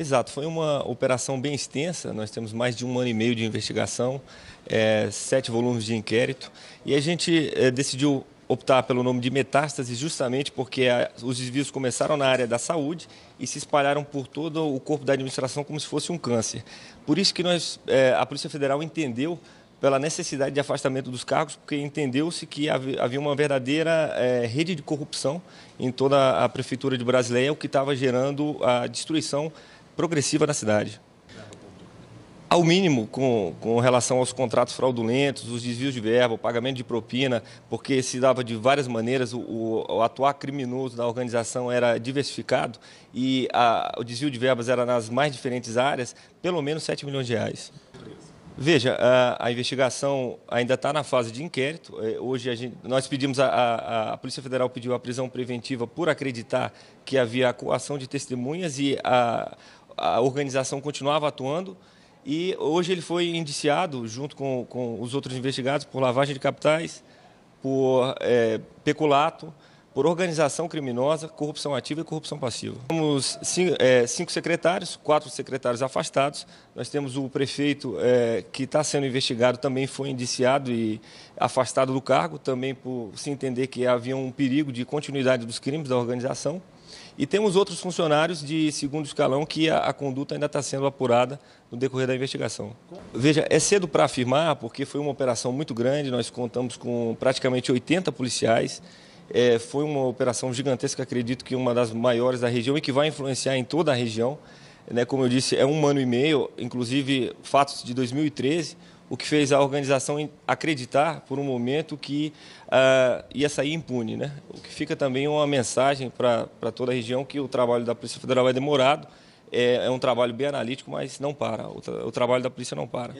Exato, foi uma operação bem extensa. Nós temos mais de um ano e meio de investigação, é, sete volumes de inquérito, e a gente é, decidiu optar pelo nome de metástase justamente porque a, é, os desvios começaram na área da saúde e se espalharam por todo o corpo da administração como se fosse um câncer. Por isso que nós, é, a Polícia Federal entendeu pela necessidade de afastamento dos cargos, porque entendeu-se que havia uma verdadeira é, rede de corrupção em toda a prefeitura de Brasileia, é o que estava gerando a destruição progressiva na cidade. Ao mínimo com, com relação aos contratos fraudulentos, os desvios de verba, o pagamento de propina, porque se dava de várias maneiras, o, o atuar criminoso da organização era diversificado e a, o desvio de verbas era nas mais diferentes áreas, pelo menos 7 milhões de reais. Veja, a, a, investigação ainda está na fase de inquérito. É, hoje gente, nós pedimos, a, a, a, Polícia Federal pediu a prisão preventiva por acreditar que havia a coação de testemunhas e a, a organização continuava atuando e hoje ele foi indiciado, junto com, com os outros investigados, por lavagem de capitais, por é, peculato por organização criminosa, corrupção ativa e corrupção passiva. Temos é, cinco, secretários, quatro secretários afastados. Nós temos o prefeito é, que está sendo investigado, também foi indiciado e afastado do cargo, também por se entender que havia um perigo de continuidade dos crimes da organização. E temos outros funcionários de segundo escalão que a, a conduta ainda está sendo apurada no decorrer da investigação. Veja, é cedo para afirmar, porque foi uma operação muito grande, nós contamos com praticamente 80 policiais é, foi uma operação gigantesca, acredito que uma das maiores da região e que vai influenciar em toda a região. Né? Como eu disse, é um ano e meio, inclusive fatos de 2013, o que fez a organização acreditar por um momento que uh, ia sair impune. Né? O que fica também uma mensagem para toda a região que o trabalho da Polícia Federal é demorado, é, é um trabalho bem analítico, mas não para. O, tra o trabalho da polícia não para.